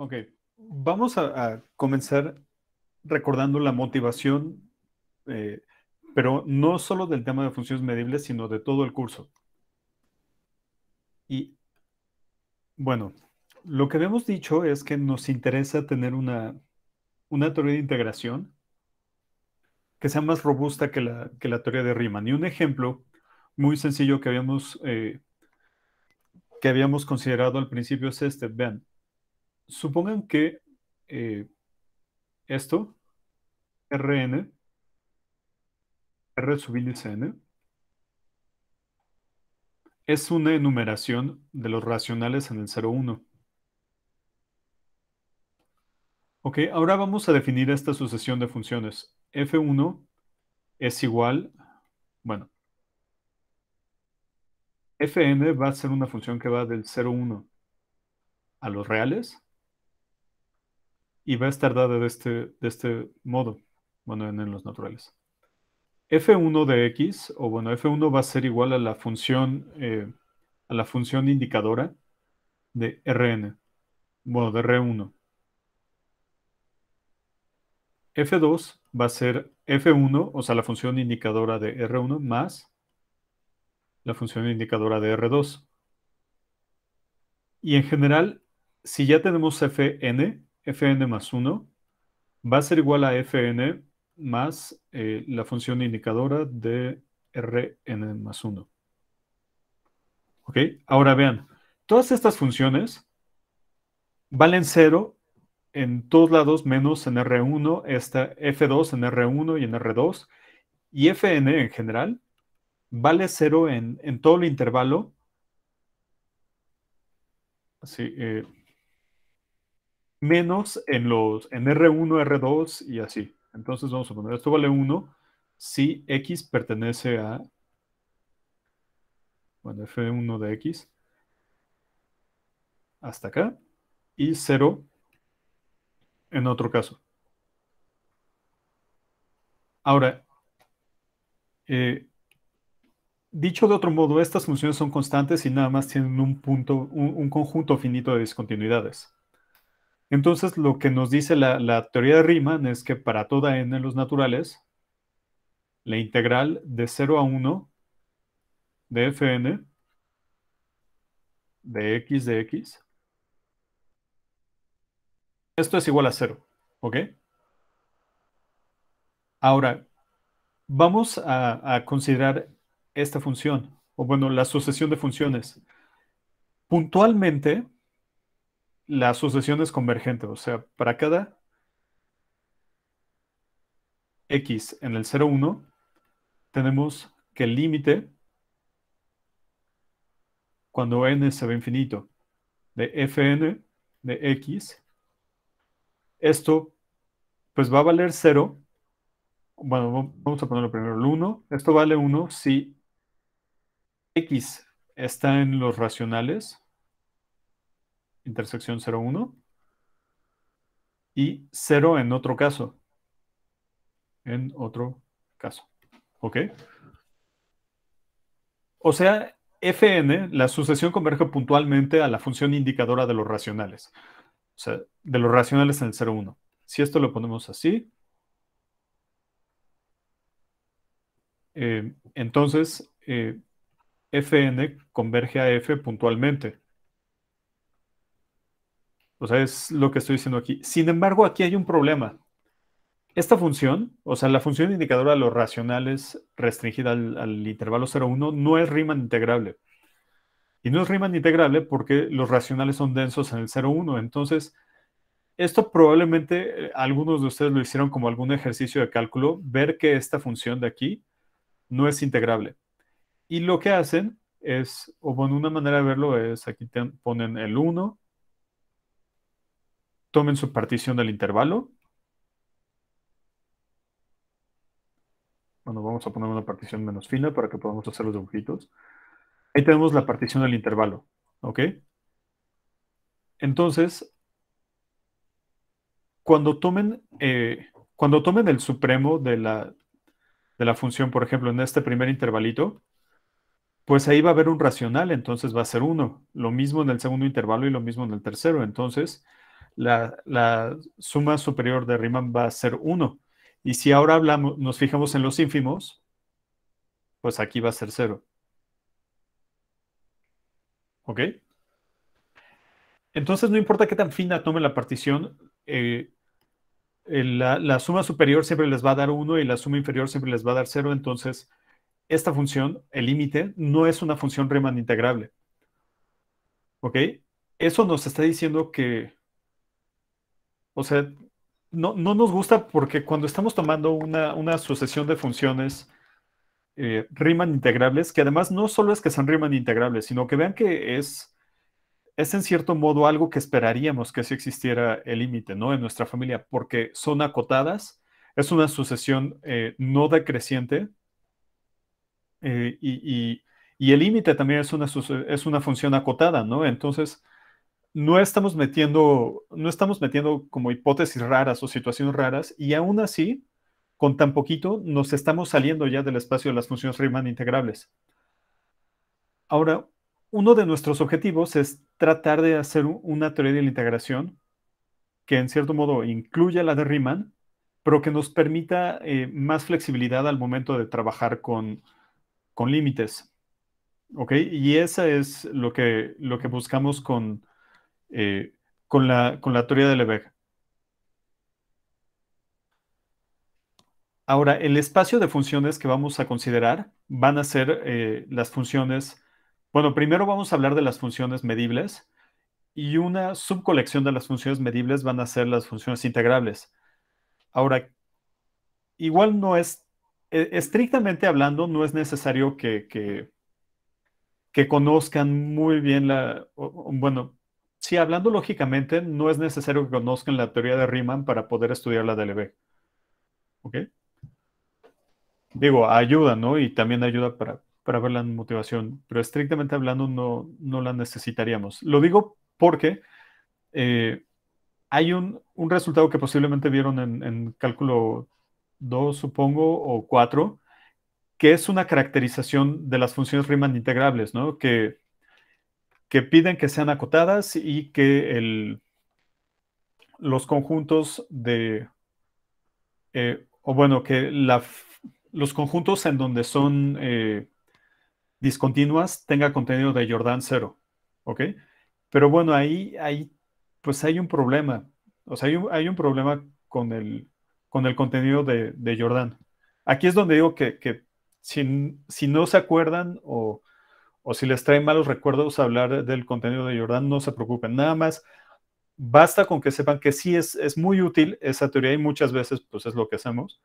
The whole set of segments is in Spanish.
Ok, vamos a, comenzar recordando la motivación, eh, pero no solo del tema de funciones medibles, sino de todo el curso. Y bueno, lo que habíamos dicho es que nos interesa tener una, una teoría de integración que sea más robusta que la, que la teoría de Riemann. Y un ejemplo muy sencillo que habíamos, eh, que habíamos considerado al principio es este. Vean, Supongan que eh, esto, Rn, R índice n, es una enumeración de los racionales en el 0,1. Ok, ahora vamos a definir esta sucesión de funciones. F1 es igual, bueno, Fn va a ser una función que va del 0,1 a los reales y va a estar dada de este, de este modo, bueno, en, los naturales. F1 de X, o bueno, F1 va a ser igual a la función, eh, a la función indicadora de Rn, bueno, de R1. F2 va a ser F1, o sea, la función indicadora de R1 más la función indicadora de R2. Y en general, si ya tenemos Fn, fn más 1 va a ser igual a fn más eh, la función indicadora de rn más 1. ¿Ok? Ahora vean, todas estas funciones valen 0 en todos lados menos en R1, esta F2 en R1 y en R2, y Fn en general vale 0 en, en todo el intervalo. Así, eh, menos en los en R1, R2 y así. Entonces vamos a poner esto vale 1 si X pertenece a bueno, F1 de X hasta acá y 0 en otro caso. Ahora, eh, dicho de otro modo, estas funciones son constantes y nada más tienen un punto, un conjunto finito de discontinuidades. Entonces, lo que nos dice la, teoría de Riemann es que para toda n en los naturales, la integral de 0 a 1 de fn de x de x, esto es igual a 0, ¿ok? Ahora, vamos a considerar esta función, o bueno, la sucesión de funciones. Puntualmente, la sucesión es convergente, o sea, para cada x en el 0, 1, tenemos que el límite cuando n se ve infinito de fn de x, esto pues va a valer 0. Bueno, vamos a ponerlo primero, el 1. Esto vale 1 si x está en los racionales intersección 01 y 0 en otro caso. En otro caso. ¿Ok? O sea, fn, la sucesión converge puntualmente a la función indicadora de los racionales. O sea, de los racionales en el 0, Si esto lo ponemos así, eh, entonces eh, fn converge a f puntualmente. O sea, es lo que estoy diciendo aquí. Sin embargo, aquí hay un problema. Esta función, o sea, la función indicadora de los racionales restringida al, al intervalo 0,1 no es Riemann integrable. Y no es Riemann integrable porque los racionales son densos en el 0,1. Entonces, esto probablemente eh, algunos de ustedes lo hicieron como algún ejercicio de cálculo, ver que esta función de aquí no es integrable. Y lo que hacen es, o bueno, una manera de verlo es, aquí ponen el 1, tomen su partición del intervalo. Bueno, vamos a poner una partición menos fina para que podamos hacer los dibujitos. Ahí tenemos la partición del intervalo, ¿ok? Entonces, cuando tomen, eh, cuando tomen el supremo de la, de la función, por ejemplo, en este primer intervalito, pues ahí va a haber un racional, entonces va a ser 1. Lo mismo en el segundo intervalo y lo mismo en el tercero. Entonces, la, suma superior de Riemann va a ser 1. Y si ahora hablamos, nos fijamos en los ínfimos, pues aquí va a ser 0. ¿Ok? Entonces, no importa qué tan fina tome la partición, eh, la, la, suma superior siempre les va a dar 1 y la suma inferior siempre les va a dar 0. Entonces, esta función, el límite, no es una función Riemann integrable. ¿Ok? Eso nos está diciendo que o sea, no, no nos gusta porque cuando estamos tomando una, sucesión de funciones eh, riman integrables, que además no solo es que sean riman integrables, sino que vean que es, es en cierto modo algo que esperaríamos que si existiera el límite, ¿no? En nuestra familia, porque son acotadas, es una sucesión eh, no decreciente eh, y, y, el límite también es una, es una función acotada, ¿no? Entonces, no estamos metiendo, no estamos metiendo como hipótesis raras o situaciones raras, y aún así, con tan poquito, nos estamos saliendo ya del espacio de las funciones Riemann integrables. Ahora, uno de nuestros objetivos es tratar de hacer una teoría de la integración que en cierto modo incluya la de Riemann, pero que nos permita eh, más flexibilidad al momento de trabajar con, límites. ¿Ok? Y eso es lo que, lo que buscamos con, eh, con, la, teoría de Lebesgue. Ahora, el espacio de funciones que vamos a considerar van a ser eh, las funciones, bueno, primero vamos a hablar de las funciones medibles y una subcolección de las funciones medibles van a ser las funciones integrables. Ahora, igual no es, e, estrictamente hablando, no es necesario que, que, que conozcan muy bien la, bueno, si hablando lógicamente, no es necesario que conozcan la teoría de Riemann para poder estudiar la DLB. ¿Ok? Digo, ayuda, ¿no? Y también ayuda para, ver la motivación, pero estrictamente hablando no, no la necesitaríamos. Lo digo porque eh, hay un, resultado que posiblemente vieron en, cálculo 2, supongo, o 4, que es una caracterización de las funciones Riemann integrables, ¿no? Que que piden que sean acotadas y que los conjuntos de, eh, o bueno, que los conjuntos en donde son eh, discontinuas tenga contenido de Jordan cero. ¿ok? Pero bueno, ahí, pues hay un problema, o sea, hay un, hay un problema con el, con el contenido de, de Jordan. Aquí es donde digo que, que si, si no se acuerdan o o si les trae malos recuerdos hablar del contenido de Jordan, no se preocupen, nada más basta con que sepan que sí es, es muy útil esa teoría y muchas veces pues es lo que hacemos,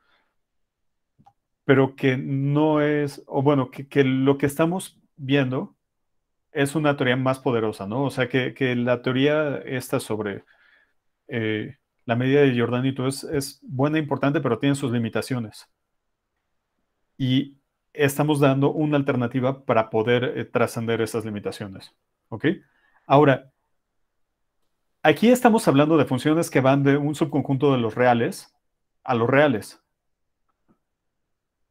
pero que no es, o bueno, que, lo que estamos viendo es una teoría más poderosa, ¿no? O sea, que, la teoría esta sobre eh, la medida de Jordanito es, es buena e importante, pero tiene sus limitaciones. Y estamos dando una alternativa para poder eh, trascender esas limitaciones. ¿Ok? Ahora, aquí estamos hablando de funciones que van de un subconjunto de los reales a los reales.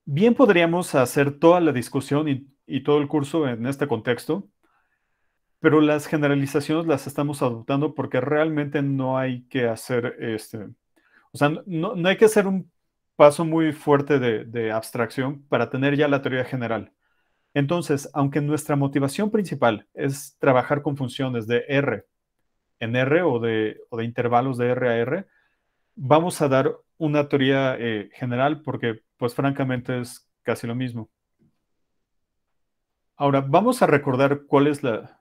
Bien podríamos hacer toda la discusión y, todo el curso en este contexto, pero las generalizaciones las estamos adoptando porque realmente no hay que hacer este, o sea, no hay que hacer un paso muy fuerte de, abstracción para tener ya la teoría general. Entonces, aunque nuestra motivación principal es trabajar con funciones de R en R o de, intervalos de R a R, vamos a dar una teoría eh, general porque, pues francamente, es casi lo mismo. Ahora, vamos a recordar cuál es la,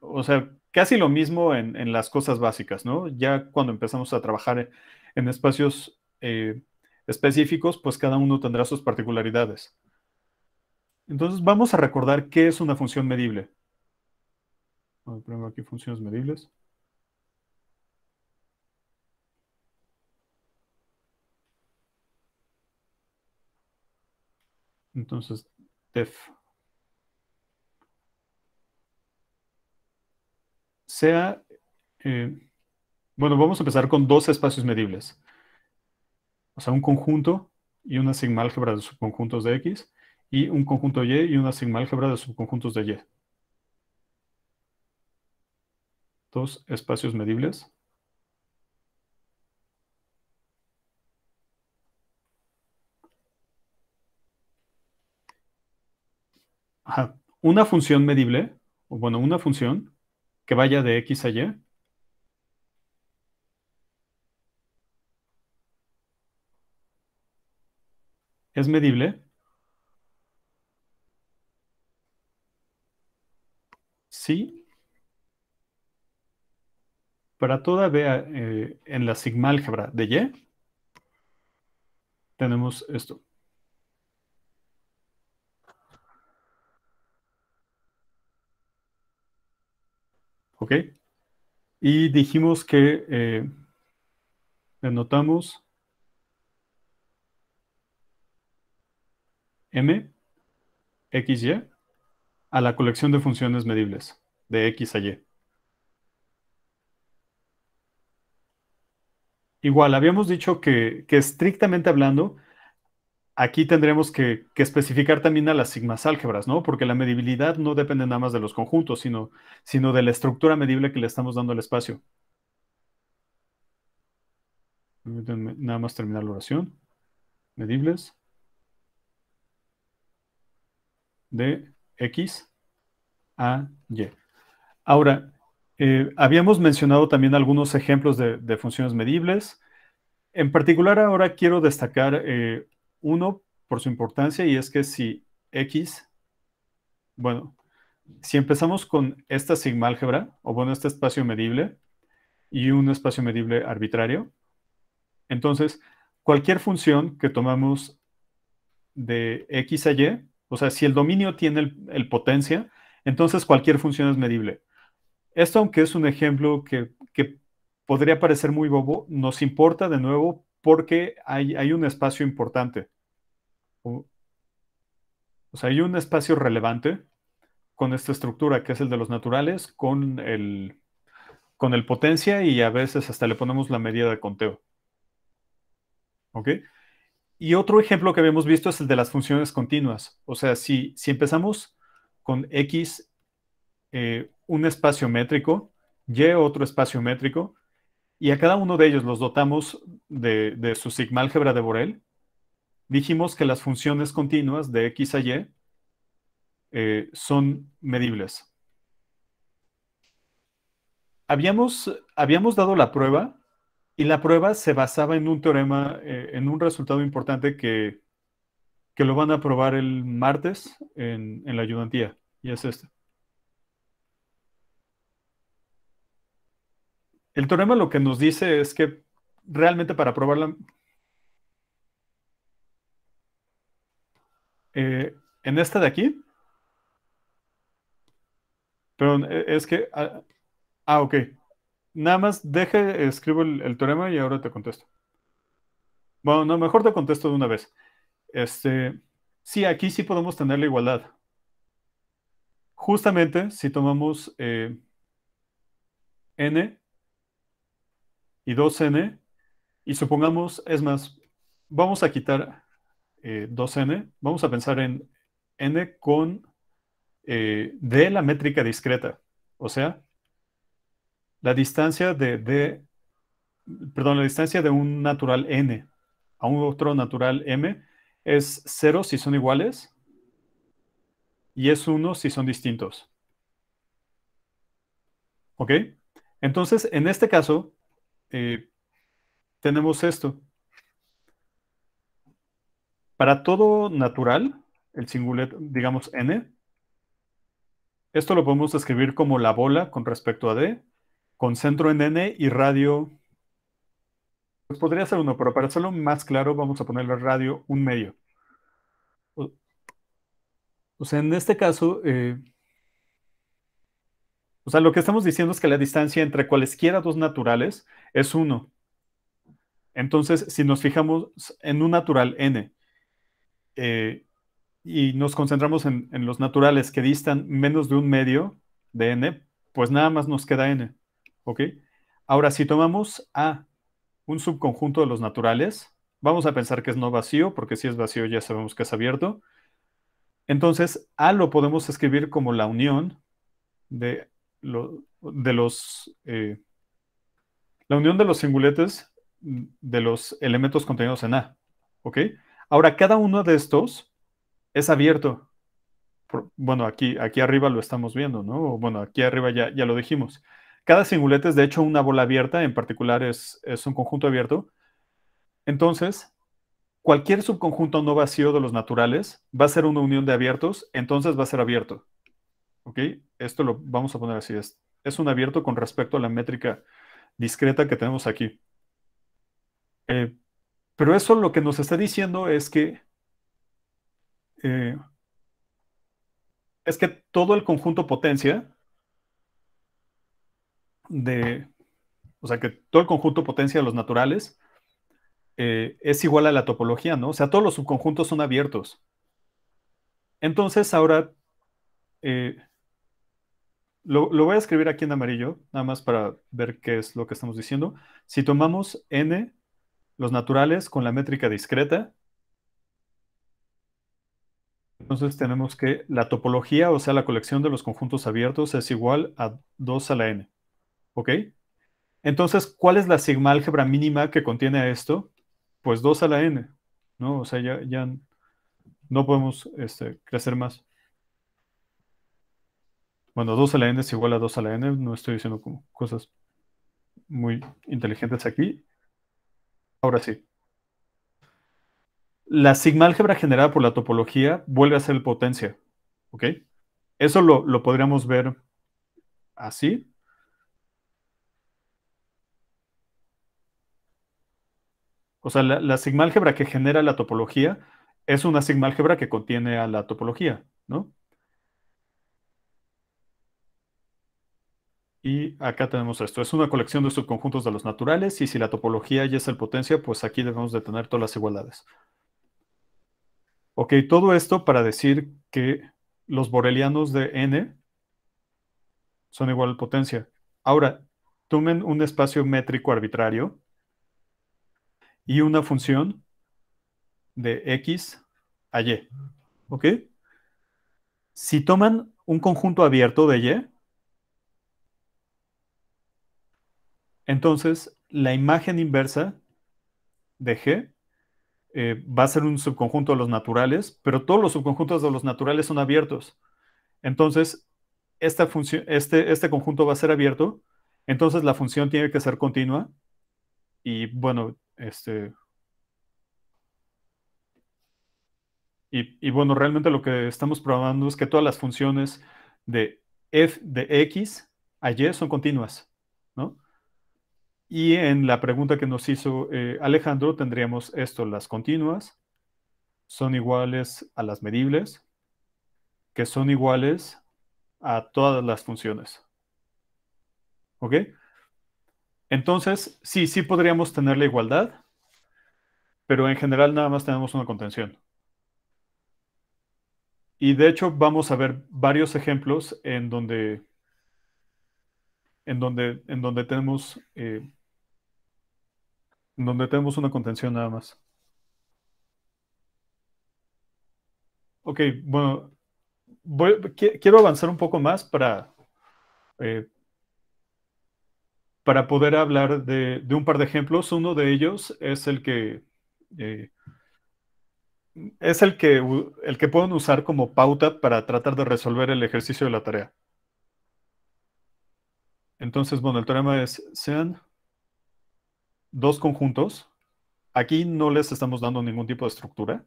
o sea, casi lo mismo en, las cosas básicas, ¿no? Ya cuando empezamos a trabajar en, espacios eh, específicos, pues cada uno tendrá sus particularidades. Entonces vamos a recordar qué es una función medible. Primero aquí funciones medibles. Entonces, def. Sea, eh, bueno, vamos a empezar con dos espacios medibles o sea, un conjunto y una sigma álgebra de subconjuntos de X, y un conjunto Y y una sigma álgebra de subconjuntos de Y. Dos espacios medibles. Una función medible, o bueno, una función que vaya de X a Y, ¿Es medible? Sí. Para toda vea eh, en la sigma álgebra de Y, tenemos esto. ¿Ok? Y dijimos que denotamos eh, m, Y, a la colección de funciones medibles de x a y. Igual, habíamos dicho que, estrictamente hablando, aquí tendremos que, especificar también a las sigmas álgebras, ¿no? Porque la medibilidad no depende nada más de los conjuntos, sino, sino de la estructura medible que le estamos dando al espacio. Nada más terminar la oración. Medibles. de X a Y. Ahora, eh, habíamos mencionado también algunos ejemplos de, funciones medibles. En particular, ahora quiero destacar eh, uno por su importancia y es que si X, bueno, si empezamos con esta sigma álgebra, o bueno, este espacio medible y un espacio medible arbitrario, entonces cualquier función que tomamos de X a Y o sea, si el dominio tiene el, potencia, entonces cualquier función es medible. Esto, aunque es un ejemplo que, podría parecer muy bobo, nos importa de nuevo porque hay, hay un espacio importante. O, sea, hay un espacio relevante con esta estructura que es el de los naturales, con el, con el potencia y a veces hasta le ponemos la medida de conteo. ¿Ok? Y otro ejemplo que habíamos visto es el de las funciones continuas. O sea, si, si empezamos con X, eh, un espacio métrico, Y otro espacio métrico, y a cada uno de ellos los dotamos de, su sigma álgebra de Borel, dijimos que las funciones continuas de X a Y eh, son medibles. Habíamos, habíamos dado la prueba y la prueba se basaba en un teorema, eh, en un resultado importante que, lo van a probar el martes en, la ayudantía, y es este. El teorema lo que nos dice es que realmente para probarla... Eh, en esta de aquí, perdón, e, es que... Ah, ah ok. Nada más deje, escribo el, teorema y ahora te contesto. Bueno, mejor te contesto de una vez. Este, sí, aquí sí podemos tener la igualdad. Justamente si tomamos eh, n y 2n y supongamos, es más, vamos a quitar 2n, eh, vamos a pensar en n con eh, de la métrica discreta, o sea, la distancia de, perdón, la distancia de un natural n a un otro natural m es 0 si son iguales y es 1 si son distintos. ¿Ok? Entonces, en este caso, eh, tenemos esto. Para todo natural, el singular, digamos n, esto lo podemos describir como la bola con respecto a d con centro en N y radio. Pues podría ser uno, pero para hacerlo más claro, vamos a ponerle radio un medio. O, sea, en este caso, eh, o sea, lo que estamos diciendo es que la distancia entre cualesquiera dos naturales es uno. Entonces, si nos fijamos en un natural n eh, y nos concentramos en los naturales que distan menos de un medio de n, pues nada más nos queda n. ¿Ok? Ahora, si tomamos A, un subconjunto de los naturales, vamos a pensar que es no vacío, porque si es vacío ya sabemos que es abierto. Entonces, A lo podemos escribir como la unión de, los... Eh, la unión de los singuletes de los elementos contenidos en A. ¿Ok? Ahora, cada uno de estos es abierto. bueno, aquí, aquí arriba lo estamos viendo, ¿no? Bueno, aquí arriba ya, ya lo dijimos. Cada singulete es de hecho una bola abierta, en particular es, un conjunto abierto. Entonces, cualquier subconjunto no vacío de los naturales va a ser una unión de abiertos, entonces va a ser abierto. ¿Ok? Esto lo vamos a poner así. Es, es un abierto con respecto a la métrica discreta que tenemos aquí. Eh, pero eso lo que nos está diciendo es que eh, es que todo el conjunto potencia de, o sea, que todo el conjunto potencia de los naturales eh, es igual a la topología, ¿no? O sea, todos los subconjuntos son abiertos. Entonces, ahora, eh, lo, voy a escribir aquí en amarillo, nada más para ver qué es lo que estamos diciendo. Si tomamos n, los naturales, con la métrica discreta, entonces tenemos que la topología, o sea, la colección de los conjuntos abiertos, es igual a 2 a la n. ¿Ok? Entonces, ¿cuál es la sigma álgebra mínima que contiene esto? Pues 2 a la n, ¿no? O sea, ya, no podemos este, crecer más. Bueno, 2 a la n es igual a 2 a la n, no estoy diciendo como cosas muy inteligentes aquí. Ahora sí. La sigma álgebra generada por la topología vuelve a ser potencia, ¿ok? Eso lo podríamos ver así, O sea, la, la álgebra que genera la topología es una álgebra que contiene a la topología, ¿no? Y acá tenemos esto, es una colección de subconjuntos de los naturales y si la topología ya es el potencia, pues aquí debemos de tener todas las igualdades. Ok, todo esto para decir que los borelianos de n son igual potencia. Ahora, tomen un espacio métrico arbitrario y una función de X a Y. ¿Ok? Si toman un conjunto abierto de Y, entonces la imagen inversa de G eh, va a ser un subconjunto de los naturales, pero todos los subconjuntos de los naturales son abiertos. Entonces, esta este, este conjunto va a ser abierto, entonces la función tiene que ser continua. Y bueno, este. Y, bueno, realmente lo que estamos probando es que todas las funciones de f de x a y son continuas, ¿no? Y en la pregunta que nos hizo eh, Alejandro tendríamos esto, las continuas son iguales a las medibles, que son iguales a todas las funciones. ¿Ok? Entonces, sí, sí podríamos tener la igualdad, pero en general nada más tenemos una contención. Y de hecho vamos a ver varios ejemplos en donde, en donde, en donde tenemos, eh, donde tenemos una contención nada más. Ok, bueno, quiero avanzar un poco más para eh, para poder hablar de, un par de ejemplos. Uno de ellos es el que eh, es el que, el que pueden usar como pauta para tratar de resolver el ejercicio de la tarea. Entonces, bueno, el teorema es, sean dos conjuntos. Aquí no les estamos dando ningún tipo de estructura.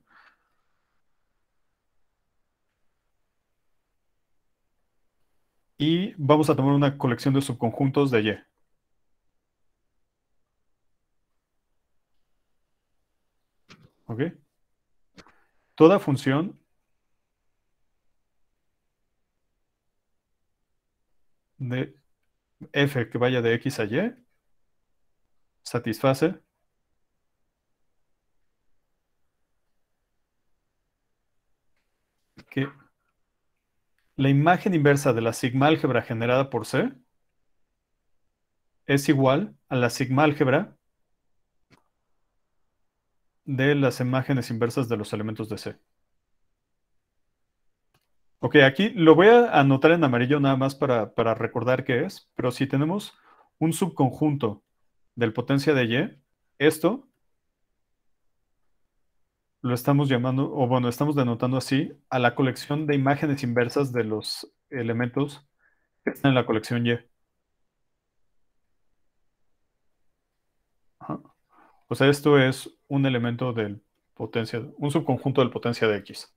Y vamos a tomar una colección de subconjuntos de Y. ¿Ok? Toda función de f que vaya de x a y satisface que la imagen inversa de la sigma álgebra generada por C es igual a la sigma álgebra de las imágenes inversas de los elementos de C. Ok, aquí lo voy a anotar en amarillo nada más para, recordar qué es, pero si tenemos un subconjunto del potencia de Y, esto lo estamos llamando, o bueno, estamos denotando así a la colección de imágenes inversas de los elementos que están en la colección Y. O sea, esto es un elemento del potencia, un subconjunto del potencia de X.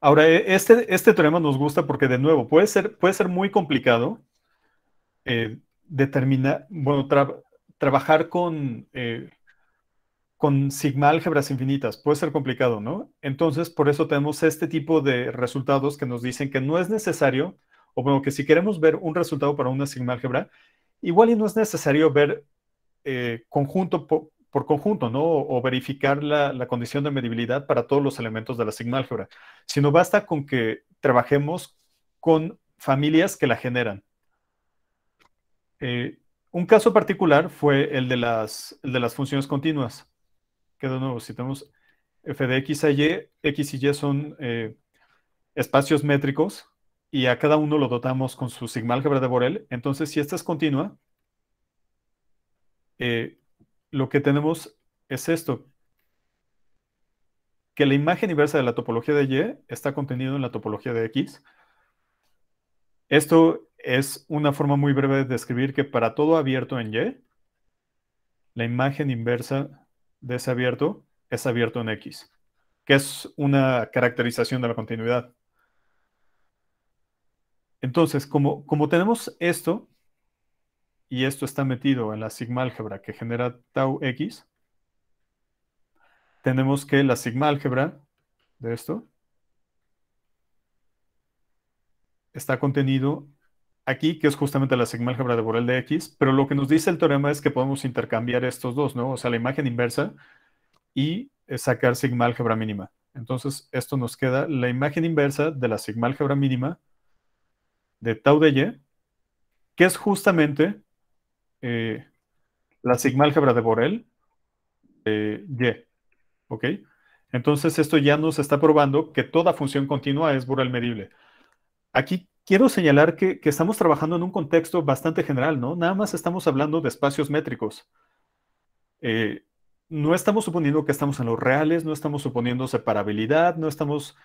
Ahora, e, este, este teorema nos gusta porque, de nuevo, puede ser, puede ser muy complicado eh, determinar, bueno, trabajar con, eh, con sigma álgebras infinitas. Puede ser complicado, ¿no? Entonces, por eso tenemos este tipo de resultados que nos dicen que no es necesario, o bueno, que si queremos ver un resultado para una sigma álgebra, igual y no es necesario ver eh, conjunto por, conjunto, ¿no? O, verificar la, condición de medibilidad para todos los elementos de la sigma sino basta con que trabajemos con familias que la generan. Eh, un caso particular fue el de, las, funciones continuas, que de nuevo, si tenemos f de x a y, x y y son eh, espacios métricos y a cada uno lo dotamos con su sigma álgebra de Borel, entonces si esta es continua, eh, lo que tenemos es esto, que la imagen inversa de la topología de Y está contenido en la topología de X. Esto es una forma muy breve de describir que para todo abierto en Y, la imagen inversa de ese abierto es abierto en X, que es una caracterización de la continuidad. Entonces, como, tenemos esto, y esto está metido en la sigma álgebra que genera tau x, tenemos que la sigma álgebra de esto está contenido aquí, que es justamente la sigma álgebra de Borel de x, pero lo que nos dice el teorema es que podemos intercambiar estos dos, ¿no? O sea, la imagen inversa y eh, sacar sigma álgebra mínima. Entonces, esto nos queda la imagen inversa de la sigma álgebra mínima de tau de y, que es justamente eh, la sigma-álgebra de Borel de y. ¿Ok? Entonces esto ya nos está probando que toda función continua es Borel medible. Aquí quiero señalar que, estamos trabajando en un contexto bastante general, ¿no? Nada más estamos hablando de espacios métricos. Eh, no estamos suponiendo que estamos en los reales, no estamos suponiendo separabilidad, no estamos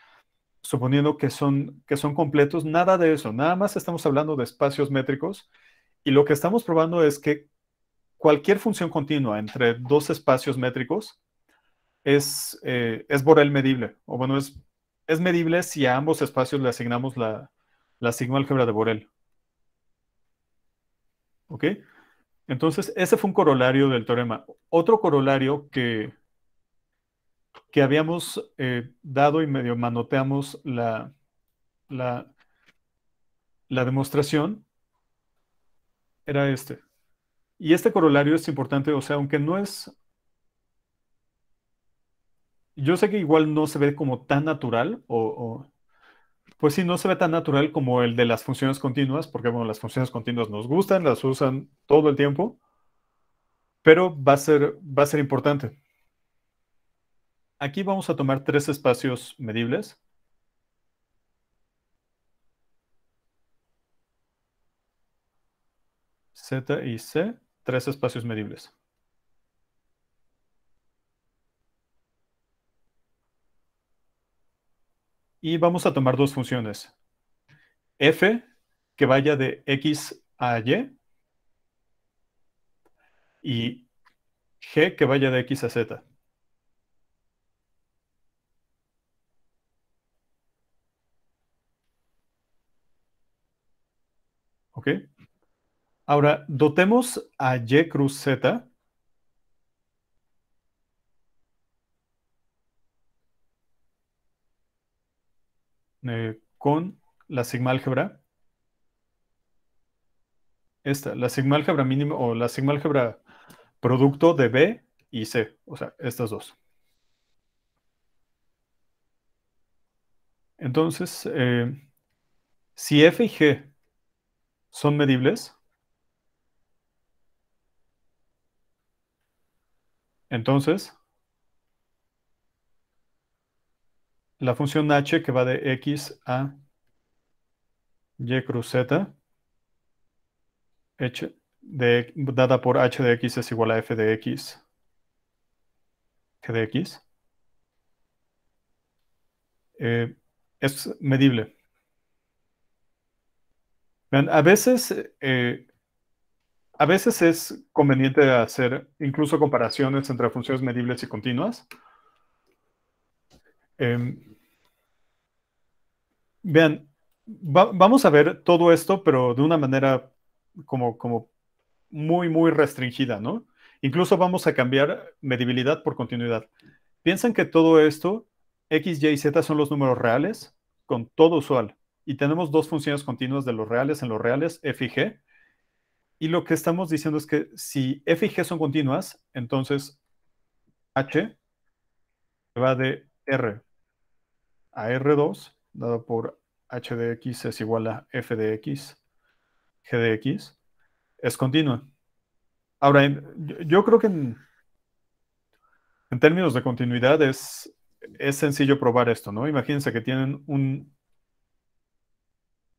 suponiendo que son, que son completos, nada de eso, nada más estamos hablando de espacios métricos y lo que estamos probando es que cualquier función continua entre dos espacios métricos es, eh, es Borel medible, o bueno, es, es medible si a ambos espacios le asignamos la, la sigma álgebra de Borel. ¿Ok? Entonces, ese fue un corolario del teorema. Otro corolario que, que habíamos eh, dado y medio manoteamos la, la, demostración era este. Y este corolario es importante, o sea, aunque no es... Yo sé que igual no se ve como tan natural, o, pues sí, no se ve tan natural como el de las funciones continuas, porque bueno, las funciones continuas nos gustan, las usan todo el tiempo, pero va a ser, va a ser importante. Aquí vamos a tomar tres espacios medibles. Z y C, tres espacios medibles. Y vamos a tomar dos funciones. F, que vaya de X a Y. Y G, que vaya de X a Z. ¿Ok? Ahora, dotemos a Y cruz Z eh, con la sigma álgebra. Esta, la sigma álgebra mínima o la sigma álgebra producto de B y C, o sea, estas dos. Entonces, eh, si F y G ¿Son medibles? Entonces, la función h que va de x a y cruz z, de, dada por h de x es igual a f de x, g de x, eh, es medible. Vean, a veces, eh, a veces es conveniente hacer incluso comparaciones entre funciones medibles y continuas. Em, vean, vamos a ver todo esto, pero de una manera como, como muy, muy restringida, ¿no? Incluso vamos a cambiar medibilidad por continuidad. Piensan que todo esto, X, Y, Z son los números reales con todo usual y tenemos dos funciones continuas de los reales en los reales, f y g. Y lo que estamos diciendo es que si f y g son continuas, entonces h va de r a r2, dado por h de x es igual a f de x, g de x, es continua. Ahora, yo creo que en, en términos de continuidad es, es sencillo probar esto, ¿no? Imagínense que tienen un,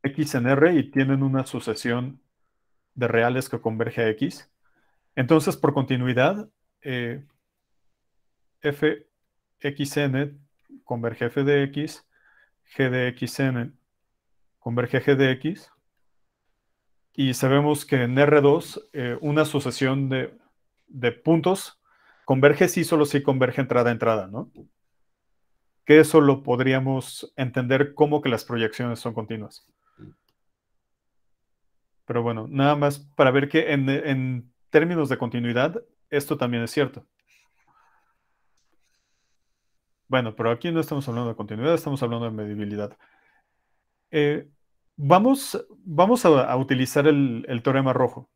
X en R y tienen una sucesión de reales que converge a X. Entonces, por continuidad, eh, f fxn converge f de x, g de xn converge g de x, y sabemos que en R2 eh, una sucesión de, puntos converge si solo si converge entrada a entrada, ¿no? Que eso lo podríamos entender como que las proyecciones son continuas. Pero bueno, nada más para ver que en, términos de continuidad, esto también es cierto. Bueno, pero aquí no estamos hablando de continuidad, estamos hablando de medibilidad. Eh, vamos, vamos a, utilizar el teorema rojo.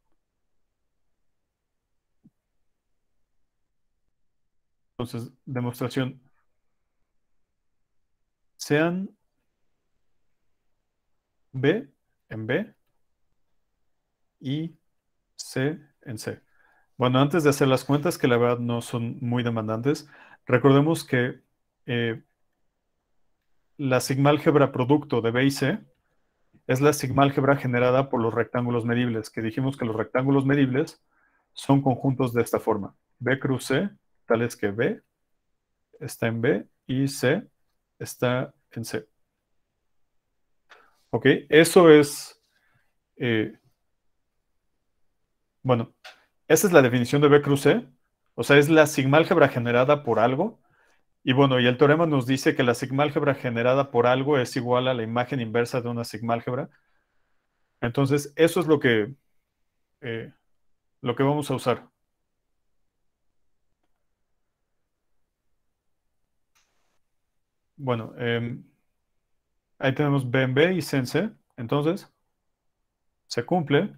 Entonces, demostración. Sean B en B y C en C. Bueno, antes de hacer las cuentas, que la verdad no son muy demandantes, recordemos que eh, la sigma-álgebra producto de B y C es la sigma-álgebra generada por los rectángulos medibles, que dijimos que los rectángulos medibles son conjuntos de esta forma. B cruz C, tal es que B está en B y C está en C. ¿Ok? Eso es eh, bueno, esa es la definición de B cruz O sea, es la sigma álgebra generada por algo. Y bueno, y el teorema nos dice que la sigma álgebra generada por algo es igual a la imagen inversa de una sigma álgebra. Entonces, eso es lo que, eh, lo que vamos a usar. Bueno, em, ahí tenemos B en B y C en C. Entonces, se cumple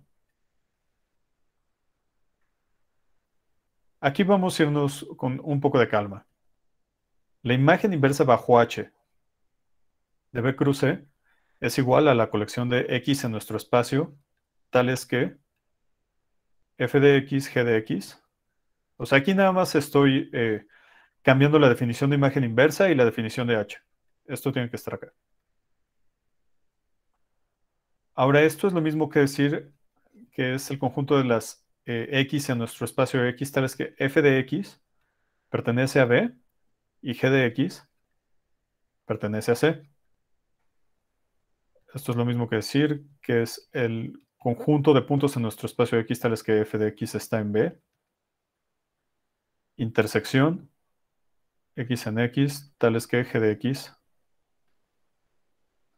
Aquí vamos a irnos con un poco de calma. La imagen inversa bajo H de B cruce es igual a la colección de X en nuestro espacio, tales que F de X, G de X. O sea, aquí nada más estoy eh, cambiando la definición de imagen inversa y la definición de H. Esto tiene que estar acá. Ahora, esto es lo mismo que decir que es el conjunto de las eh, X en nuestro espacio de X, tal es que F de X pertenece a B y G de X pertenece a C. Esto es lo mismo que decir que es el conjunto de puntos en nuestro espacio de X, tales que F de X está en B. Intersección X en X, tal es que G de X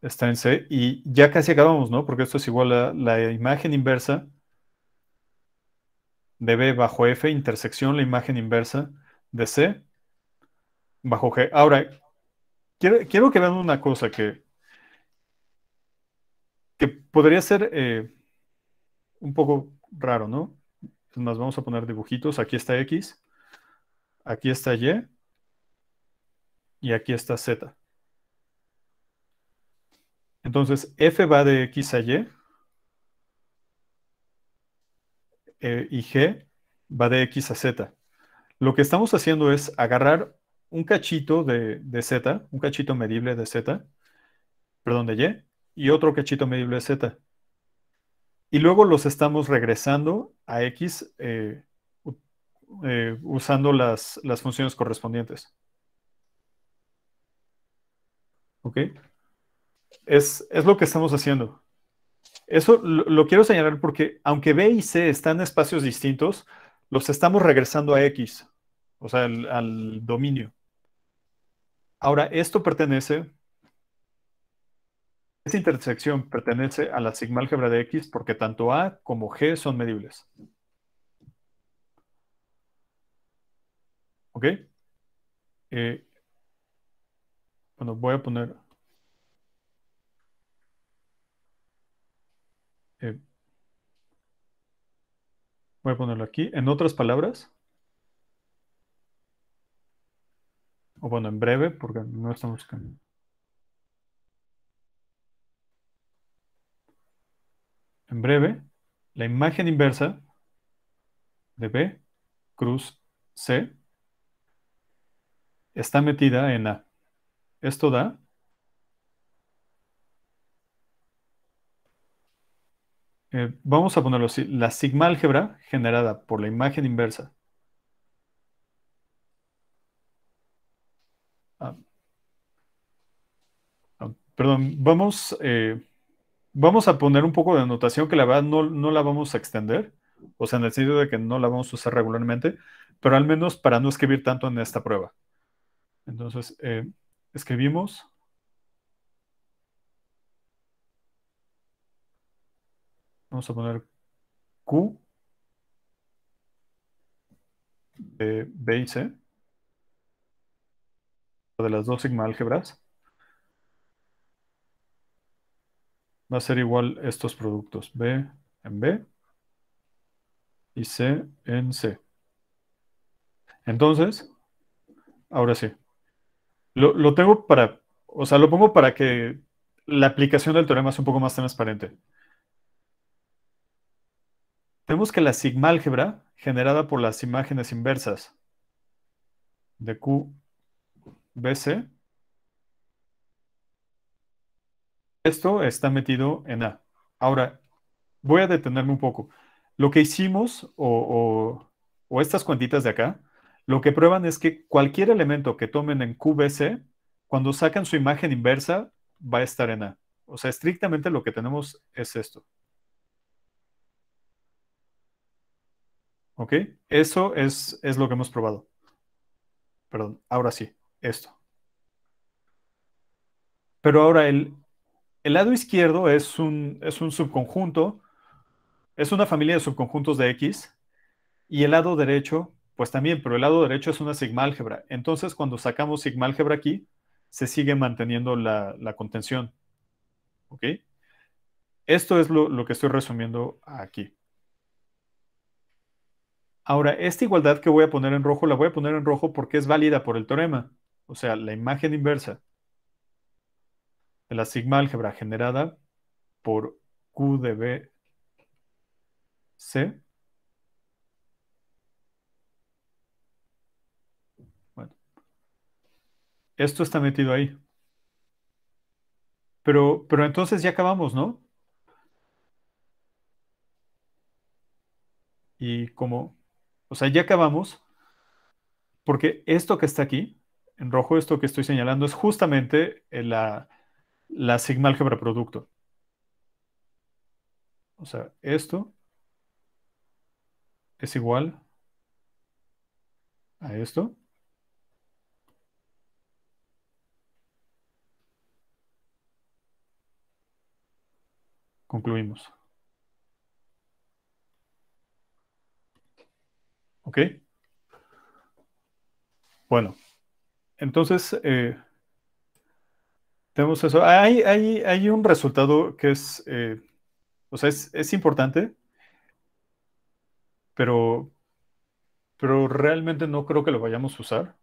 está en C. Y ya casi acabamos, ¿no? Porque esto es igual a la imagen inversa de B bajo F, intersección, la imagen inversa de C bajo G. Ahora, quiero, que vean una cosa que, que podría ser eh, un poco raro, ¿no? Nos vamos a poner dibujitos. Aquí está X, aquí está Y y aquí está Z. Entonces, F va de X a Y E y G va de X a Z. Lo que estamos haciendo es agarrar un cachito de, de Z, un cachito medible de Z, perdón, de Y, y otro cachito medible de Z. Y luego los estamos regresando a X eh, eh, usando las, las funciones correspondientes. ¿Ok? Es, es, lo que estamos haciendo. Eso lo, quiero señalar porque aunque B y C están en espacios distintos, los estamos regresando a X, o sea, al, dominio. Ahora, esto pertenece, esta intersección pertenece a la sigma álgebra de X porque tanto A como G son medibles. ¿Ok? Eh, bueno, voy a poner... Voy a ponerlo aquí. En otras palabras, o bueno, en breve, porque no estamos buscando. En breve, la imagen inversa de B cruz C está metida en A. Esto da Eh, vamos a ponerlo así. La sigma álgebra generada por la imagen inversa. Ah. Ah, perdón, vamos, eh, vamos a poner un poco de anotación que la verdad no, la vamos a extender. O sea, en el sentido de que no la vamos a usar regularmente, pero al menos para no escribir tanto en esta prueba. Entonces, eh, escribimos Vamos a poner Q de B y C, de las dos sigma álgebras, va a ser igual estos productos, B en B y C en C. Entonces, ahora sí, lo, lo tengo para, o sea, lo pongo para que la aplicación del teorema sea un poco más transparente. Vemos que la sigma-álgebra generada por las imágenes inversas de Q, BC. Esto está metido en A. Ahora, voy a detenerme un poco. Lo que hicimos o, o estas cuentitas de acá, lo que prueban es que cualquier elemento que tomen en QBC, cuando sacan su imagen inversa, va a estar en A. O sea, estrictamente lo que tenemos es esto. ¿Ok? Eso es, lo que hemos probado. Perdón, ahora sí, esto. Pero ahora el, lado izquierdo es un, es un subconjunto, es una familia de subconjuntos de X, y el lado derecho, pues también, pero el lado derecho es una sigma álgebra. Entonces, cuando sacamos sigma álgebra aquí, se sigue manteniendo la, contención. ¿Ok? Esto es lo que estoy resumiendo aquí. Ahora, esta igualdad que voy a poner en rojo, la voy a poner en rojo porque es válida por el teorema, o sea, la imagen inversa de la sigma álgebra generada por Q de B C. Bueno, esto está metido ahí. Pero, pero entonces ya acabamos, ¿no? Y como o sea, ya acabamos, porque esto que está aquí, en rojo, esto que estoy señalando, es justamente eh, la, la sigma álgebra producto. O sea, esto es igual a esto. Concluimos. ¿Ok? Bueno, entonces eh, tenemos eso. Ah, hay, hay, hay, un resultado que es, eh, o sea, es, es, importante, pero, pero realmente no creo que lo vayamos a usar.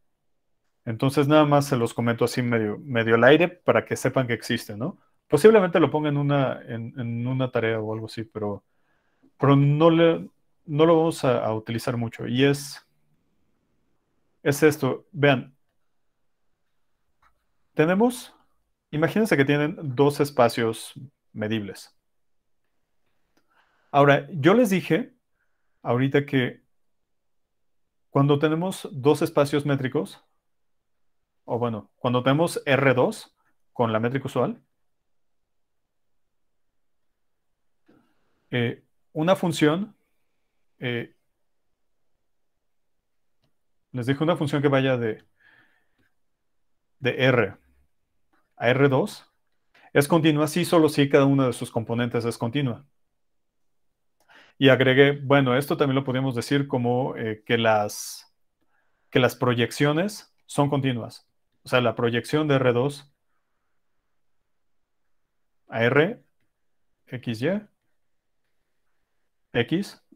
Entonces nada más se los comento así medio, medio al aire para que sepan que existe, ¿no? Posiblemente lo pongan en una, en una tarea o algo así, pero, pero no, le, no lo vamos a, utilizar mucho y es, es esto. Vean, tenemos, imagínense que tienen dos espacios medibles. Ahora, yo les dije ahorita que cuando tenemos dos espacios métricos, o bueno, cuando tenemos R2 con la métrica usual, eh, una función eh, les dije una función que vaya de, de R a R2. Es continua si solo si cada una de sus componentes es continua. Y agregué, bueno, esto también lo podríamos decir como eh, que, las, que las proyecciones son continuas. O sea, la proyección de R2 a R, XY, X,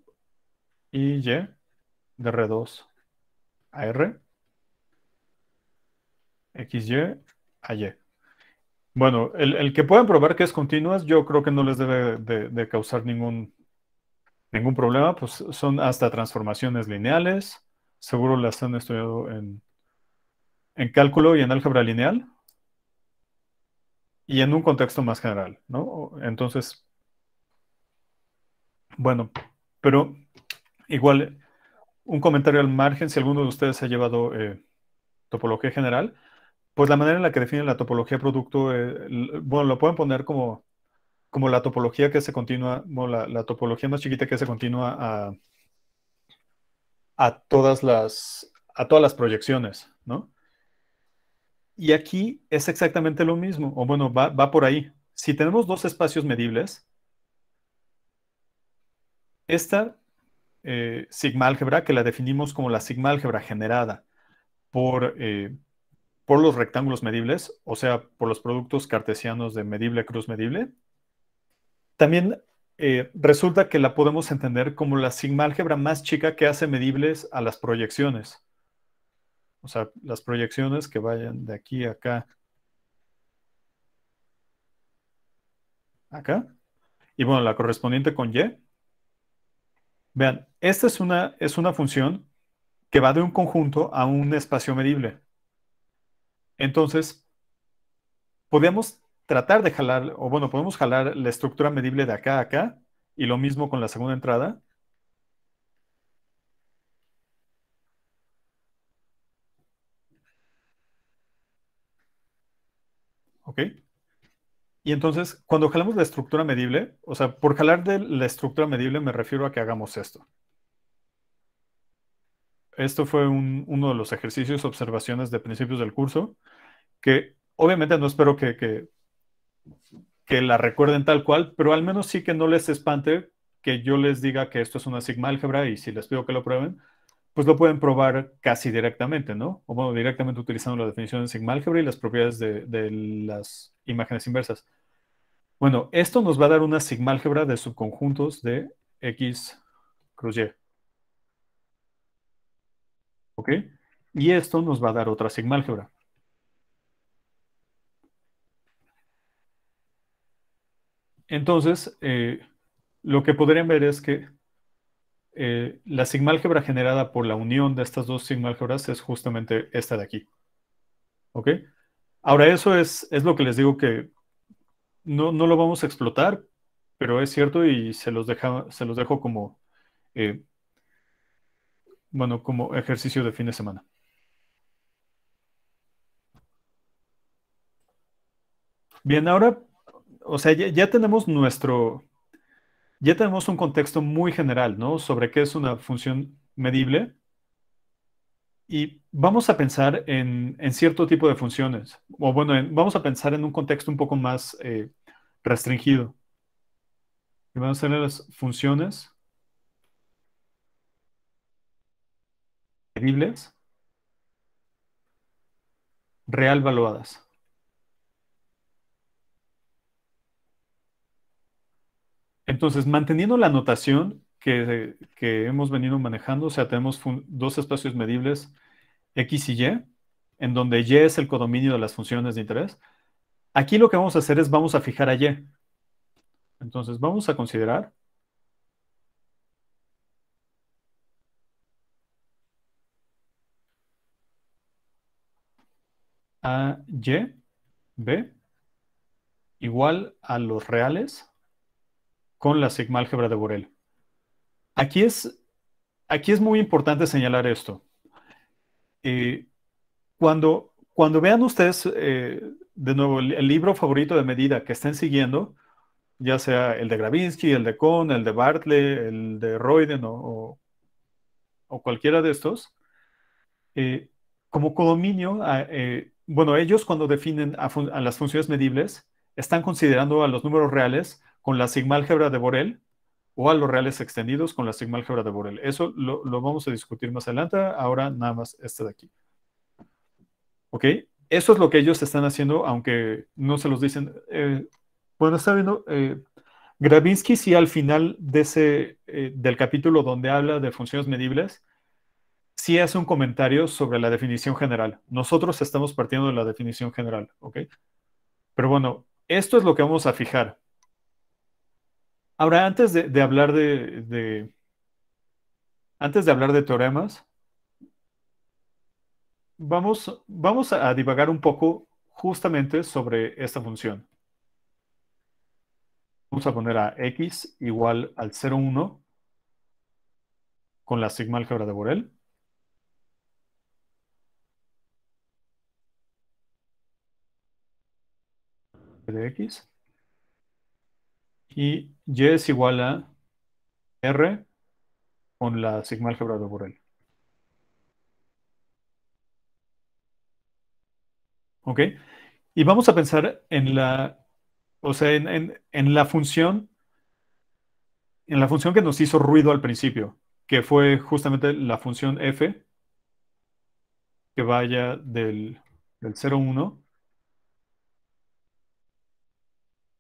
y, de R2 a R, XY a Y. Bueno, el, que pueden probar que es continuas, yo creo que no les debe de, causar ningún, ningún problema, pues son hasta transformaciones lineales, seguro las han estudiado en, en cálculo y en álgebra lineal, y en un contexto más general, ¿no? Entonces, bueno, pero Igual, un comentario al margen, si alguno de ustedes ha llevado eh, topología general, pues la manera en la que definen la topología producto, eh, bueno, lo pueden poner como, como la topología que se continúa, la, topología más chiquita que se continúa a, todas las, a todas las proyecciones, ¿no? Y aquí es exactamente lo mismo, o bueno, va, va por ahí. Si tenemos dos espacios medibles, esta eh, sigma álgebra, que la definimos como la sigma álgebra generada por, eh, por los rectángulos medibles, o sea, por los productos cartesianos de medible cruz medible, también eh, resulta que la podemos entender como la sigma álgebra más chica que hace medibles a las proyecciones. O sea, las proyecciones que vayan de aquí a acá. Acá. Y bueno, la correspondiente con Y Vean, esta es una, función que va de un conjunto a un espacio medible. Entonces, podemos tratar de jalar, o bueno, podemos jalar la estructura medible de acá a acá, y lo mismo con la segunda entrada. ¿Ok? Y entonces, cuando jalamos la estructura medible, o sea, por jalar de la estructura medible me refiero a que hagamos esto. Esto fue uno de los ejercicios, observaciones de principios del curso, que obviamente no espero que, que, la recuerden tal cual, pero al menos sí que no les espante que yo les diga que esto es una sigma álgebra y si les pido que lo prueben, pues lo pueden probar casi directamente, ¿no? O bueno, directamente utilizando la definición de sigma álgebra y las propiedades de las imágenes inversas. Bueno, esto nos va a dar una sigmálgebra de subconjuntos de X cruz Y. ¿Ok? Y esto nos va a dar otra álgebra. Entonces, eh, lo que podrían ver es que eh, la sigmálgebra generada por la unión de estas dos álgebras es justamente esta de aquí. ¿Ok? Ahora, eso es, lo que les digo que no, lo vamos a explotar, pero es cierto y se los, deja, se los dejo como, eh, bueno, como ejercicio de fin de semana. Bien, ahora, o sea, ya, ya, tenemos nuestro, ya tenemos un contexto muy general, ¿no? Sobre qué es una función medible y vamos a pensar en, cierto tipo de funciones, o bueno, vamos a pensar en un contexto un poco más eh, restringido. Y vamos a tener las funciones medibles ...realvaluadas. Entonces, manteniendo la notación que, que, hemos venido manejando, o sea, tenemos dos espacios medibles X y Y, en donde Y es el codominio de las funciones de interés, aquí lo que vamos a hacer es vamos a fijar a Y. Entonces vamos a considerar a Y, B, igual a los reales con la sigma álgebra de Borel. Aquí es, aquí es muy importante señalar esto. Y eh, cuando, vean ustedes, eh, de nuevo, el, libro favorito de medida que estén siguiendo, ya sea el de Gravinsky, el de Kohn, el de Bartle, el de Royden o, cualquiera de estos, eh, como condominio, ah, bueno, ellos cuando definen a las funciones medibles, están considerando a los números reales con la sigma álgebra de Borel, o a los reales extendidos con la sigma álgebra de Borel. Eso lo, vamos a discutir más adelante, ahora nada más este de aquí. ¿Ok? Eso es lo que ellos están haciendo, aunque no se los dicen. Eh, bueno, está viendo, eh, Gravinsky sí al final de ese, eh, del capítulo donde habla de funciones medibles, sí hace un comentario sobre la definición general. Nosotros estamos partiendo de la definición general, ¿ok? Pero bueno, esto es lo que vamos a fijar. Ahora, antes de, hablar de, Antes de hablar de teoremas, vamos, vamos a divagar un poco justamente sobre esta función. Vamos a poner a x igual al 0,1 con la sigma álgebra de Borel. de x. Y Y es igual a R con la sigma álgebra de Borel. ¿Ok? Y vamos a pensar en la, o sea, en, la función, en la función que nos hizo ruido al principio, que fue justamente la función f, que vaya del, del 1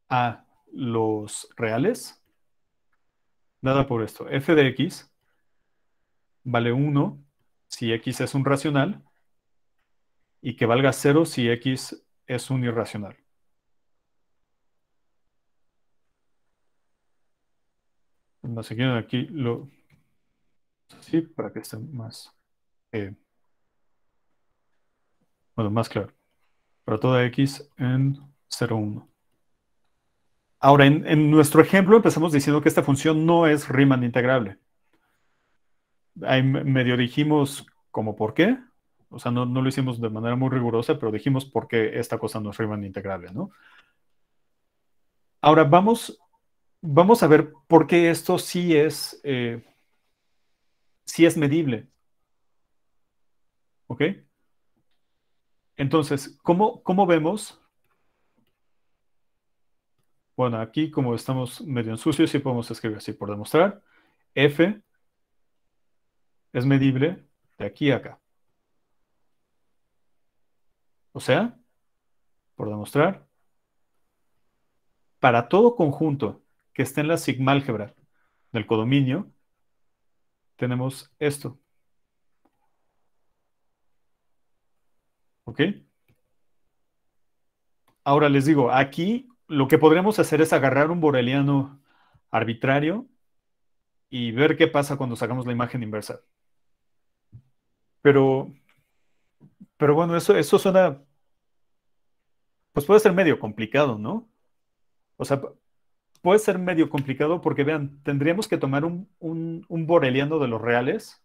a los reales, nada por esto, f de x vale 1 si x es un racional y que valga 0 si x es un irracional. No a aquí lo... así para que esté más... Eh, bueno, más claro. Para toda x en 0, 1. Ahora, en, nuestro ejemplo empezamos diciendo que esta función no es Riemann integrable. Ahí medio dijimos como por qué, o sea, no, lo hicimos de manera muy rigurosa, pero dijimos por qué esta cosa no es Riemann integrable, ¿no? Ahora vamos, vamos a ver por qué esto sí es, eh, sí es medible. ¿Ok? Entonces, cómo vemos bueno, aquí como estamos medio en sucio, sí podemos escribir así por demostrar. F es medible de aquí a acá. O sea, por demostrar, para todo conjunto que esté en la sigma álgebra del codominio, tenemos esto. ¿Ok? Ahora les digo, aquí lo que podríamos hacer es agarrar un boreliano arbitrario y ver qué pasa cuando sacamos la imagen inversa. Pero, pero bueno, eso, eso suena, pues puede ser medio complicado, ¿no? O sea, puede ser medio complicado porque, vean, tendríamos que tomar un, un boreliano de los reales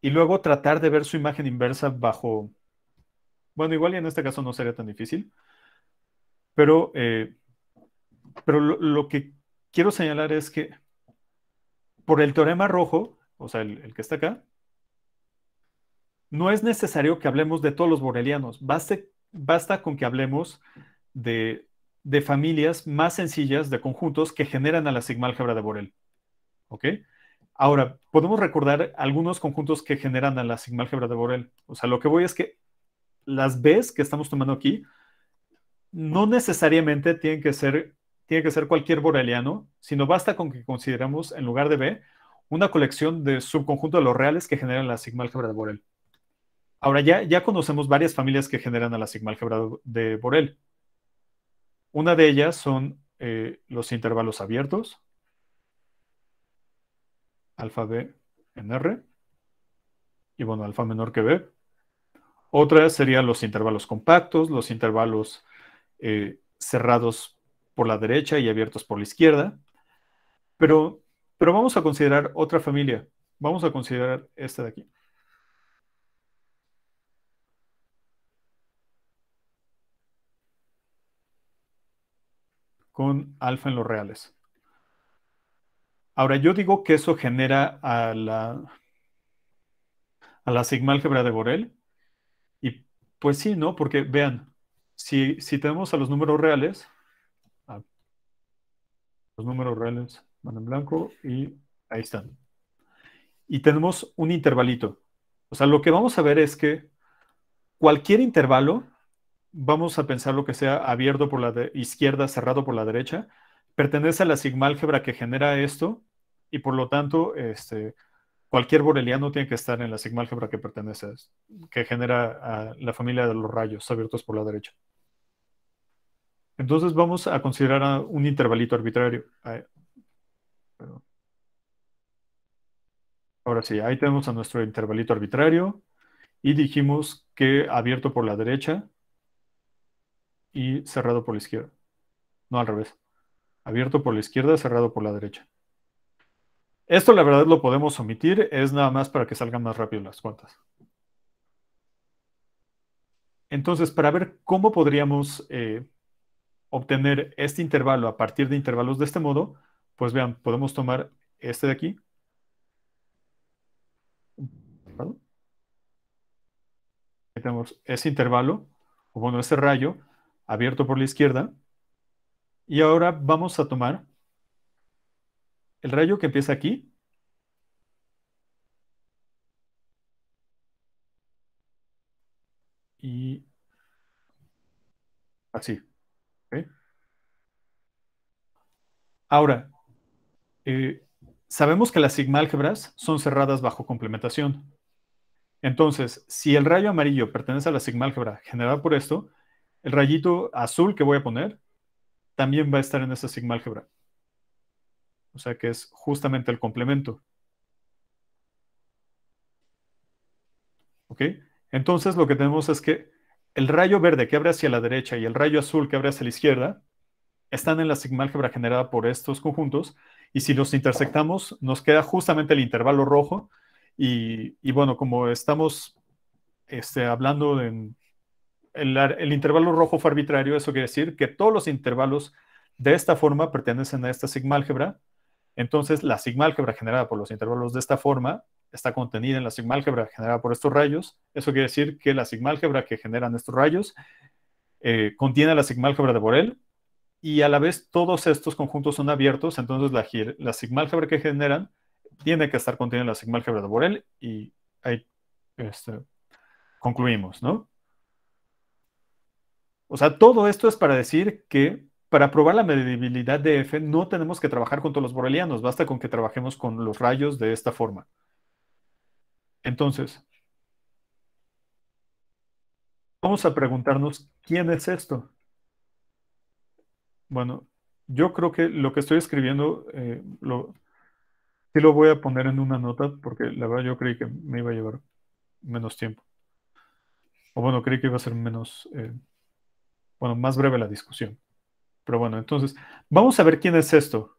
y luego tratar de ver su imagen inversa bajo, bueno, igual y en este caso no sería tan difícil, pero, eh, pero lo, que quiero señalar es que por el teorema rojo, o sea, el, que está acá, no es necesario que hablemos de todos los borelianos. Basta, basta con que hablemos de, familias más sencillas de conjuntos que generan a la sigma-álgebra de Borel. ¿Ok? Ahora, podemos recordar algunos conjuntos que generan a la sigma-álgebra de Borel. O sea, lo que voy es que las Bs que estamos tomando aquí no necesariamente tiene que ser, tiene que ser cualquier boreliano, sino basta con que consideramos, en lugar de B, una colección de subconjuntos de los reales que generan la sigma álgebra de Borel. Ahora ya, ya conocemos varias familias que generan a la sigma álgebra de Borel. Una de ellas son eh, los intervalos abiertos, alfa B en R, y bueno, alfa menor que B. Otra serían los intervalos compactos, los intervalos eh, cerrados por la derecha y abiertos por la izquierda. Pero, pero vamos a considerar otra familia. Vamos a considerar esta de aquí. con alfa en los reales. Ahora, yo digo que eso genera a la, a la sigma álgebra de Borel. Y pues sí, ¿no? Porque vean, si, tenemos a los números reales, los números reales van en blanco y ahí están. Y tenemos un intervalito. O sea, lo que vamos a ver es que cualquier intervalo, vamos a pensar lo que sea abierto por la izquierda, cerrado por la derecha, pertenece a la sigma álgebra que genera esto y por lo tanto este, cualquier boreliano tiene que estar en la sigma álgebra que pertenece, que genera a la familia de los rayos abiertos por la derecha. Entonces vamos a considerar un intervalito arbitrario. Ahora sí, ahí tenemos a nuestro intervalito arbitrario y dijimos que abierto por la derecha y cerrado por la izquierda. No, al revés. Abierto por la izquierda, cerrado por la derecha. Esto la verdad lo podemos omitir, es nada más para que salgan más rápido las cuentas. Entonces, para ver cómo podríamos eh, obtener este intervalo a partir de intervalos de este modo, pues vean, podemos tomar este de aquí. tenemos ese intervalo, o bueno, ese rayo abierto por la izquierda. Y ahora vamos a tomar el rayo que empieza aquí y así. Ahora, eh, sabemos que las sigma álgebras son cerradas bajo complementación. Entonces, si el rayo amarillo pertenece a la sigma álgebra generada por esto, el rayito azul que voy a poner también va a estar en esa sigma álgebra. O sea que es justamente el complemento. ¿Ok? Entonces lo que tenemos es que el rayo verde que abre hacia la derecha y el rayo azul que abre hacia la izquierda están en la sigma generada por estos conjuntos y si los intersectamos nos queda justamente el intervalo rojo y, bueno, como estamos este, hablando en El, el intervalo rojo fue arbitrario, eso quiere decir que todos los intervalos de esta forma pertenecen a esta sigma álgebra entonces, la sigma álgebra generada por los intervalos de esta forma está contenida en la sigma álgebra generada por estos rayos. Eso quiere decir que la sigma álgebra que generan estos rayos eh, contiene la sigma álgebra de Borel y a la vez todos estos conjuntos son abiertos, entonces la, la sigma álgebra que generan tiene que estar contenida en la sigma álgebra de Borel y ahí este, concluimos, ¿no? O sea, todo esto es para decir que para probar la medibilidad de F no tenemos que trabajar con todos los borelianos, basta con que trabajemos con los rayos de esta forma. Entonces, vamos a preguntarnos, ¿quién es esto? Bueno, yo creo que lo que estoy escribiendo, eh, lo, sí lo voy a poner en una nota, porque la verdad yo creí que me iba a llevar menos tiempo. O bueno, creí que iba a ser menos, eh, bueno, más breve la discusión. Pero bueno, entonces, vamos a ver quién es esto.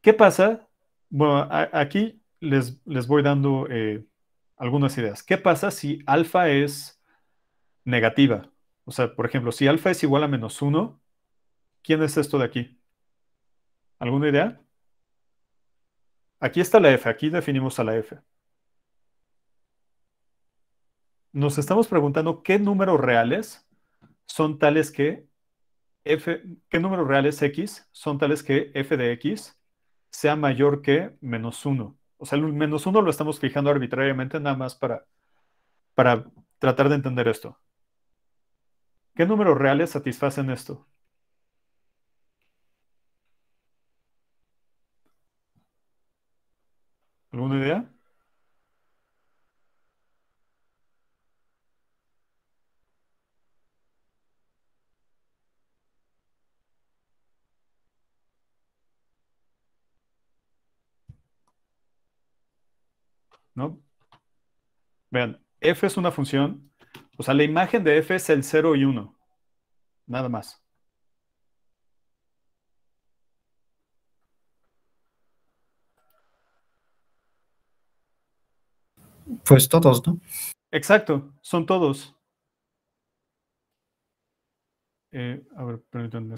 ¿Qué pasa? Bueno, aquí les, les, voy dando eh, algunas ideas. ¿Qué pasa si alfa es negativa? O sea, por ejemplo, si alfa es igual a menos 1, ¿quién es esto de aquí? ¿Alguna idea? Aquí está la f, aquí definimos a la f. Nos estamos preguntando qué números reales son tales que ¿qué números reales x son tales que f de x sea mayor que menos 1? O sea, el menos 1 lo estamos fijando arbitrariamente nada más para, para tratar de entender esto. ¿Qué números reales satisfacen esto? ¿Alguna idea? ¿no? Vean, f es una función, o sea, la imagen de f es el 0 y 1, nada más. Pues todos, ¿no? Exacto, son todos. Eh, a ver, permítanme.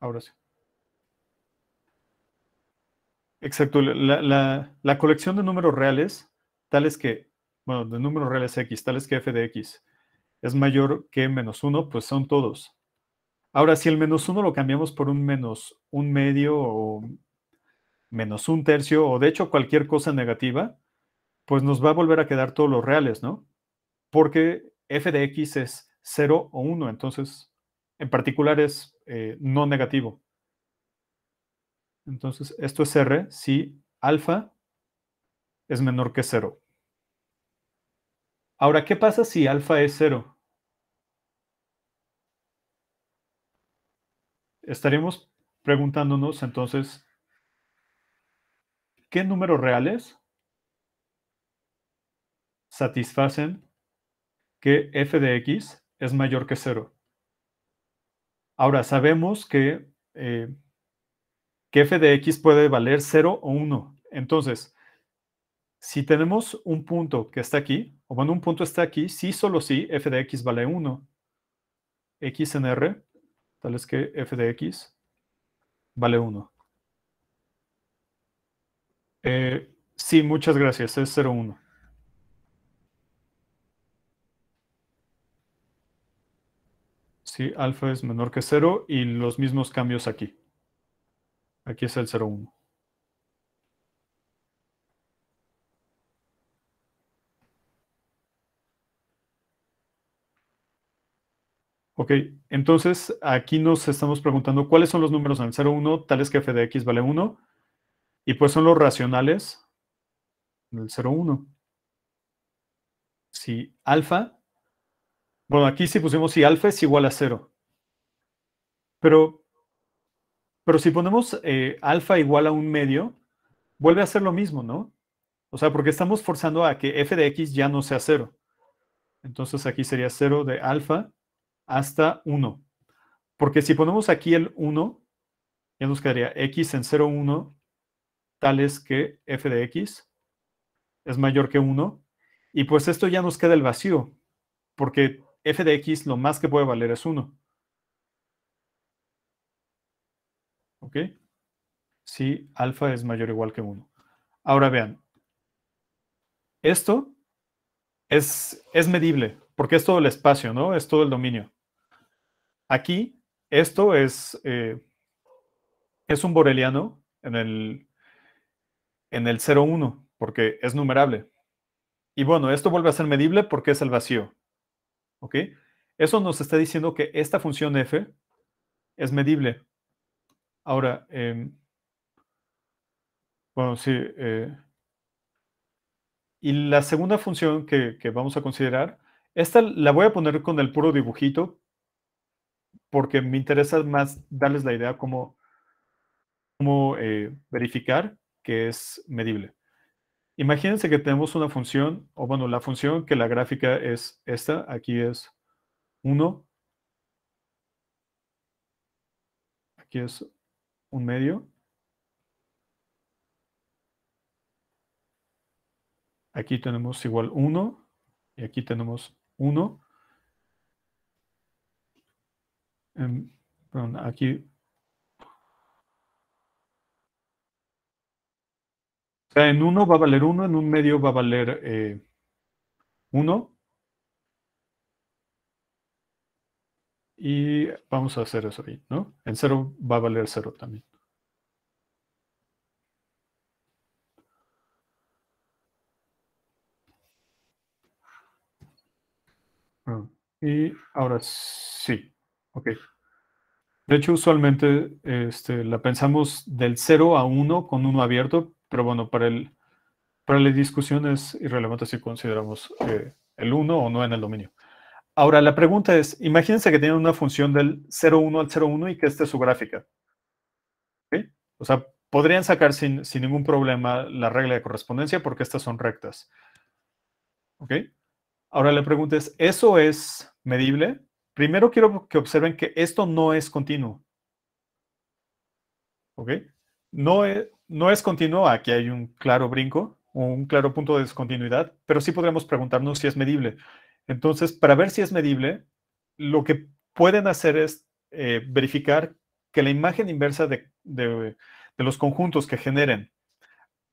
Ahora sí. Exacto, la, colección de números reales, tales que, bueno, de números reales x, tales que f de x es mayor que menos 1, pues son todos. Ahora, si el menos 1 lo cambiamos por un menos un medio o menos un tercio, o de hecho cualquier cosa negativa, pues nos va a volver a quedar todos los reales, ¿no? Porque f de x es 0 o 1, entonces en particular es eh, no negativo. Entonces, esto es R si alfa es menor que 0. Ahora, ¿qué pasa si alfa es 0? Estaremos preguntándonos entonces, ¿qué números reales satisfacen que f de x es mayor que 0? Ahora, sabemos que eh, f de x puede valer 0 o 1. Entonces, si tenemos un punto que está aquí, o bueno, un punto está aquí, sí, solo sí, f de x vale 1. x en R, tal es que f de x vale 1. Eh, sí, muchas gracias, es 0, 1. Sí, alfa es menor que 0 y los mismos cambios aquí. Aquí es el 01. Ok, entonces aquí nos estamos preguntando cuáles son los números en el 01 tales que f de x vale 1 y pues son los racionales en el 01. Si alfa, bueno, aquí sí pusimos si alfa es igual a 0, pero pero si ponemos eh, alfa igual a un medio, vuelve a ser lo mismo, ¿no? O sea, porque estamos forzando a que f de x ya no sea 0. Entonces aquí sería 0 de alfa hasta 1. Porque si ponemos aquí el 1, ya nos quedaría x en 0, 1, tales que f de x es mayor que 1. Y pues esto ya nos queda el vacío, porque f de x lo más que puede valer es 1. ¿Ok? Si alfa es mayor o igual que 1. Ahora vean, esto es, es medible, porque es todo el espacio, ¿no? Es todo el dominio. Aquí, esto es, eh, es un boreliano en el, en el 0,1, porque es numerable. Y bueno, esto vuelve a ser medible porque es el vacío. ¿Ok? Eso nos está diciendo que esta función f es medible, Ahora, em, bueno, sí. Eh, y la segunda función que, vamos a considerar, esta la voy a poner con el puro dibujito, porque me interesa más darles la idea cómo, cómo eh, verificar que es medible. Imagínense que tenemos una función, o bueno, la función que la gráfica es esta, aquí es 1, aquí es un medio. Aquí tenemos igual 1 y aquí tenemos 1. Em, perdón, aquí en 1 va a valer 1, en un medio va a valer 1. Eh, y vamos a hacer eso ahí, ¿no? En cero va a valer cero también. Ah, y ahora sí, ok. De hecho, usualmente este, la pensamos del 0 a 1 con uno abierto, pero bueno, para, el, para la discusión es irrelevante si consideramos eh, el 1 o no en el dominio. Ahora, la pregunta es, imagínense que tienen una función del 0,1 al 0,1 y que esta es su gráfica. O sea, podrían sacar sin, ningún problema la regla de correspondencia porque estas son rectas. ¿Ok? Ahora la pregunta es, ¿eso es medible? Primero quiero que observen que esto no es continuo. ¿Ok? No es, no es continuo, aquí hay un claro brinco, un claro punto de discontinuidad, pero sí podríamos preguntarnos si es medible. Entonces, para ver si es medible, lo que pueden hacer es eh, verificar que la imagen inversa de, los conjuntos que generen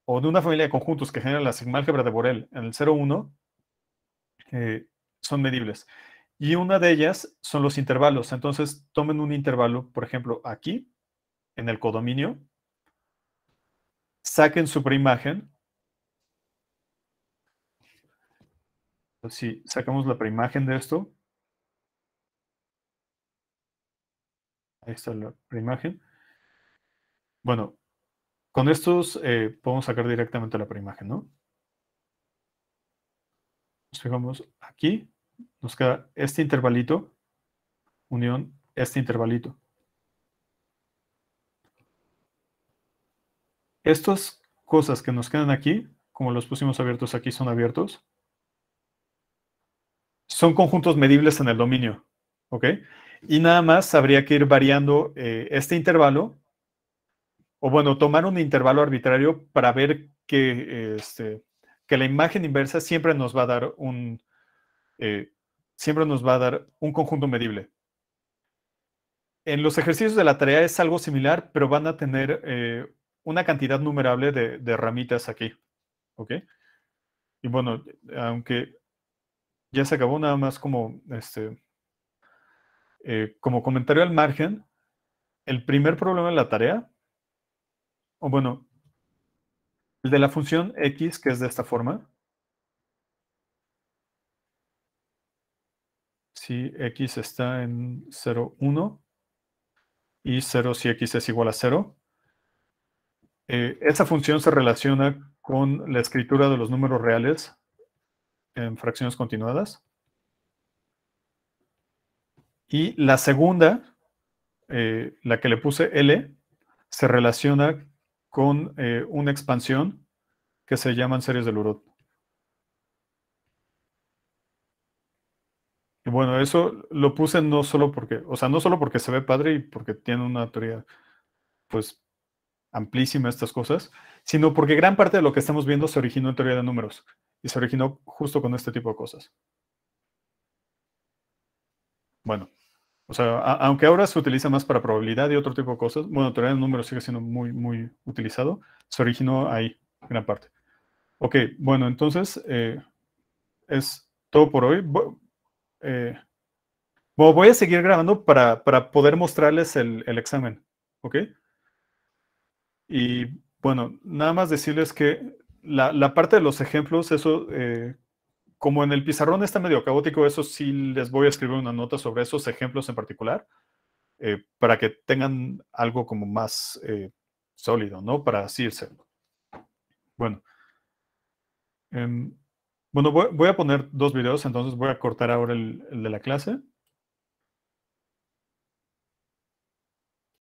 o de una familia de conjuntos que generan la álgebra de Borel en el 0,1 eh, son medibles. Y una de ellas son los intervalos. Entonces, tomen un intervalo, por ejemplo, aquí, en el codominio, saquen su preimagen si sacamos la preimagen de esto, ahí está la preimagen. Bueno, con estos eh, podemos sacar directamente la preimagen, ¿no? Nos fijamos aquí, nos queda este intervalito, unión, este intervalito. Estas cosas que nos quedan aquí, como los pusimos abiertos aquí, son abiertos son conjuntos medibles en el dominio, ¿ok? Y nada más habría que ir variando eh, este intervalo, o bueno, tomar un intervalo arbitrario para ver que, este, que la imagen inversa siempre nos va a dar un, eh, siempre nos va a dar un conjunto medible. En los ejercicios de la tarea es algo similar, pero van a tener eh, una cantidad numerable de, de, ramitas aquí. ¿Ok? Y bueno, aunque ya se acabó nada más como, este, eh, como comentario al margen. El primer problema de la tarea, o bueno, el de la función x, que es de esta forma. Si x está en 0, 1 y 0 si x es igual a 0. Eh, esa función se relaciona con la escritura de los números reales en fracciones continuadas. Y la segunda, eh, la que le puse L, se relaciona con eh, una expansión que se llaman series de Lurot. Y bueno, eso lo puse no solo porque, o sea, no solo porque se ve padre y porque tiene una teoría, pues, amplísima estas cosas, sino porque gran parte de lo que estamos viendo se originó en teoría de números y se originó justo con este tipo de cosas. Bueno, o sea, aunque ahora se utiliza más para probabilidad y otro tipo de cosas, bueno, teoría de números sigue siendo muy, muy utilizado, se originó ahí, gran parte. Ok, bueno, entonces eh, es todo por hoy. Eh, voy a seguir grabando para, poder mostrarles el, el examen, ¿ok? Y bueno, nada más decirles que la, parte de los ejemplos, eso, eh, como en el pizarrón está medio caótico, eso sí les voy a escribir una nota sobre esos ejemplos en particular, eh, para que tengan algo como más eh, sólido, ¿no? Para así irse. Bueno. Em, bueno, voy, a poner dos videos, entonces voy a cortar ahora el de la clase.